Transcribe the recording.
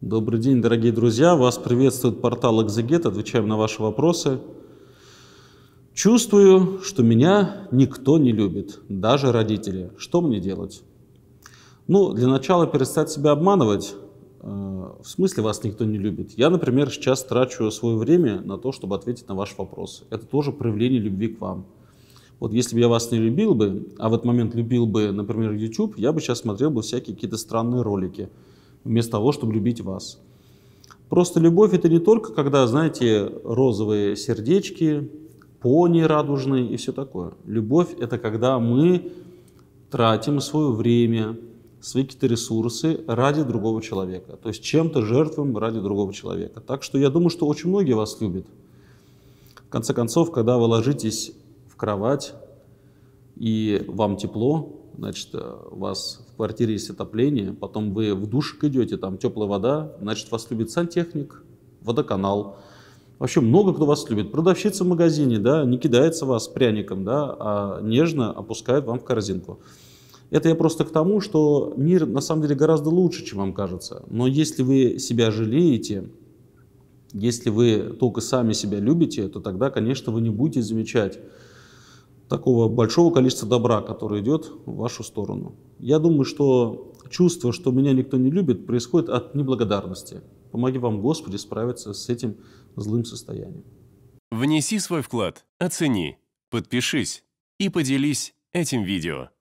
Добрый день, дорогие друзья. Вас приветствует портал «Экзегет». Отвечаем на ваши вопросы. Чувствую, что меня никто не любит, даже родители. Что мне делать? Ну, для начала перестать себя обманывать. Э, в смысле вас никто не любит? Я, например, сейчас трачу свое время на то, чтобы ответить на ваш вопрос. Это тоже проявление любви к вам. Вот если бы я вас не любил бы, а в этот момент любил бы, например, YouTube, я бы сейчас смотрел бы всякие какие-то странные ролики – вместо того, чтобы любить вас. Просто любовь – это не только, когда, знаете, розовые сердечки, пони радужные и все такое. Любовь – это когда мы тратим свое время, свои какие-то ресурсы ради другого человека. То есть чем-то жертвуем ради другого человека. Так что я думаю, что очень многие вас любят. В конце концов, когда вы ложитесь в кровать и вам тепло, значит, у э, вас в квартире есть отопление, потом вы в душик идете, там теплая вода, значит, вас любит сантехник, водоканал. Вообще много кто вас любит. Продавщица в магазине, да, не кидается вас пряником, да, а нежно опускает вам в корзинку. Это я просто к тому, что мир на самом деле гораздо лучше, чем вам кажется. Но если вы себя жалеете, если вы только сами себя любите, то тогда, конечно, вы не будете замечать такого большого количества добра, которое идет в вашу сторону. Я думаю, что чувство, что меня никто не любит, происходит от неблагодарности. Помоги вам, Господи, справиться с этим злым состоянием. Внеси свой вклад, оцени, подпишись и поделись этим видео.